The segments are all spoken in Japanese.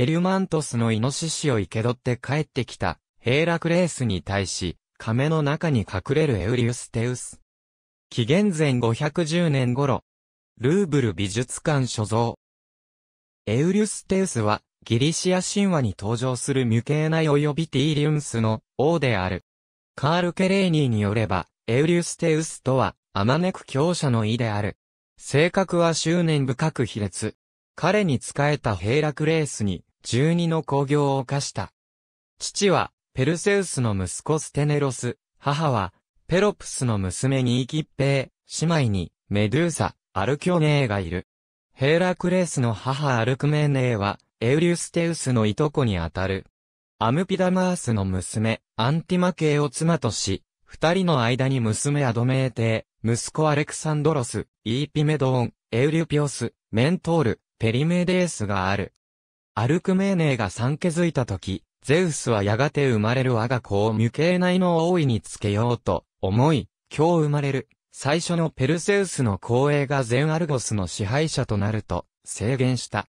エリュマントスのイノシシを生け取って帰ってきた、ヘイラクレースに対し、亀の中に隠れるエウリウステウス。紀元前510年頃、ルーブル美術館所蔵。エウリュステウスは、ギリシア神話に登場する無形な及びティーリウンスの王である。カール・ケレーニーによれば、エウリュステウスとは、あまねく強者の意である。性格は執念深く卑劣。彼に仕えたヘイラクレースに、十二の工業を犯した。父は、ペルセウスの息子ステネロス、母は、ペロプスの娘ニーキッペイ、姉妹に、メドゥーサ、アルキョネーがいる。ヘーラクレースの母アルクメネーは、エウリュステウスのいとこにあたる。アムピダマースの娘、アンティマ系を妻とし、二人の間に娘アドメーテー、息子アレクサンドロス、イーピメドーン、エウリュピオス、メントール、ペリメデースがある。アルクメーネーが産気づいた時、ゼウスはやがて生まれる我が子を無形内の大いにつけようと思い、今日生まれる最初のペルセウスの光栄が全アルゴスの支配者となると制限した。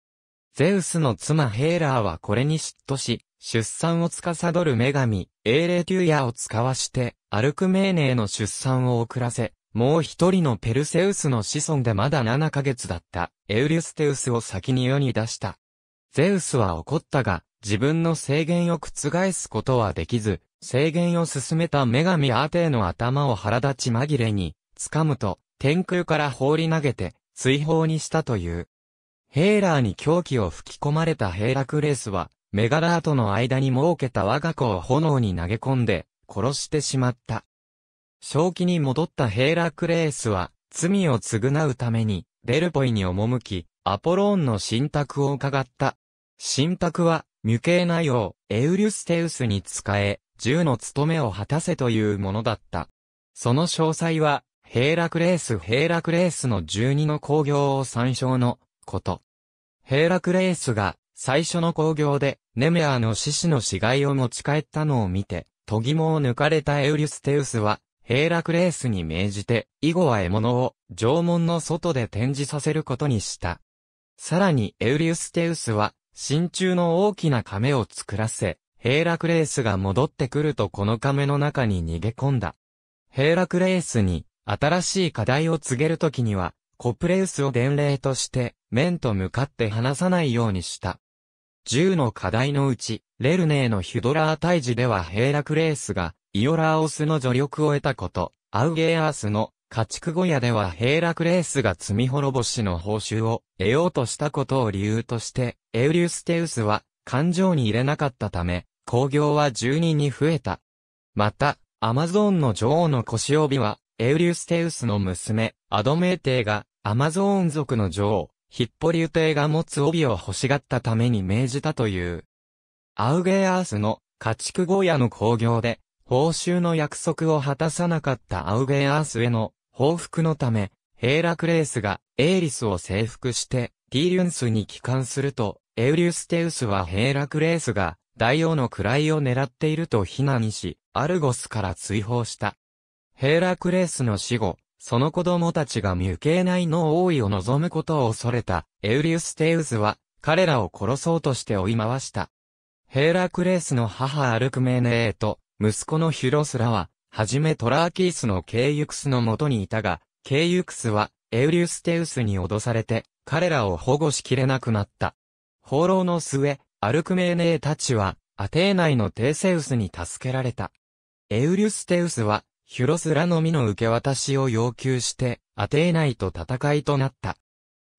ゼウスの妻ヘーラーはこれに嫉妬し、出産を司る女神、英霊テュヤを使わして、アルクメーネーの出産を遅らせ、もう一人のペルセウスの子孫でまだ7ヶ月だった、エウリュステウスを先に世に出した。ゼウスは怒ったが、自分の制限を覆すことはできず、制限を進めた女神アーテーの頭を腹立ち紛れに、掴むと、天空から放り投げて、追放にしたという。ヘーラーに狂気を吹き込まれたヘーラクレスは、メガラーとの間に設けた我が子を炎に投げ込んで、殺してしまった。正気に戻ったヘーラクレースは、罪を償うために、デルポイに赴き、アポローンの信託を伺った。心拍は、無形なよう、エウリュステウスに仕え、銃の務めを果たせというものだった。その詳細は、ヘーラクレースヘーラクレースの12の工業を参照のこと。ヘーラクレースが最初の工業でネメアの獅子の死骸を持ち帰ったのを見て、研ぎもを抜かれたエウリュステウスは、ヘーラクレースに命じて、以後は獲物を縄文の外で展示させることにした。さらにエウリュステウスは、真鍮の大きな亀を作らせ、ヘイラクレースが戻ってくるとこの亀の中に逃げ込んだ。ヘイラクレースに新しい課題を告げるときには、コプレウスを伝令として、面と向かって話さないようにした。銃の課題のうち、レルネーのヒュドラー退治ではヘイラクレースが、イオラーオスの助力を得たこと、アウゲーアースの家畜小屋では平クレースが罪滅ぼしの報酬を得ようとしたことを理由として、エウリュステウスは感情に入れなかったため、工業は住人に増えた。また、アマゾーンの女王の腰帯は、エウリュステウスの娘、アドメーテーが、アマゾーン族の女王、ヒッポリュテーが持つ帯を欲しがったために命じたという。アウゲアースの家畜小屋の工業で、報酬の約束を果たさなかったアウゲアースへの報復のため、ヘーラクレースがエーリスを征服して、ティーリュンスに帰還すると、エウリュステウスはヘーラクレースが大王の位を狙っていると非難し、アルゴスから追放した。ヘーラクレースの死後、その子供たちが無形内の王位を望むことを恐れた、エウリュステウスは、彼らを殺そうとして追い回した。ヘーラクレースの母アルクメーネーと、息子のヒュロスラは、はじめトラーキースのケイユクスのもとにいたが、ケイユクスはエウリュステウスに脅されて、彼らを保護しきれなくなった。放浪の末、アルクメーネーたちは、アテー内のテーセウスに助けられた。エウリュステウスは、ヒュロスラのみの受け渡しを要求して、アテー内と戦いとなった。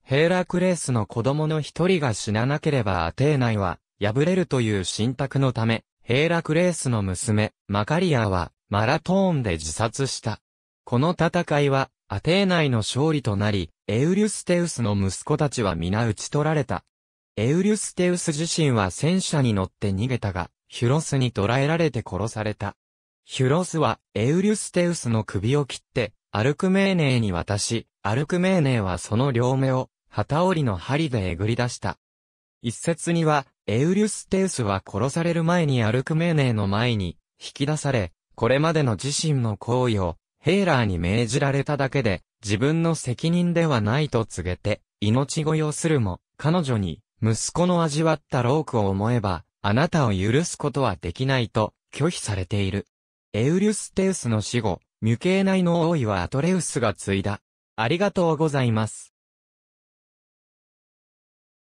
ヘーラクレースの子供の一人が死ななければアテー内は、破れるという信託のため、ヘーラクレースの娘、マカリアは、マラトーンで自殺した。この戦いは、アテーナイの勝利となり、エウリュステウスの息子たちは皆討ち取られた。エウリュステウス自身は戦車に乗って逃げたが、ヒュロスに捕らえられて殺された。ヒュロスは、エウリュステウスの首を切って、アルクメーネーに渡し、アルクメーネーはその両目を、旗織りの針でえぐり出した。一説には、エウリュステウスは殺される前にアルクメーネーの前に、引き出され、これまでの自身の行為を、ヘーラーに命じられただけで、自分の責任ではないと告げて、命乞いをするも、彼女に、息子の味わったロークを思えば、あなたを許すことはできないと、拒否されている。エウリュステウスの死後、無形内の王位はアトレウスが継いだ。ありがとうございます。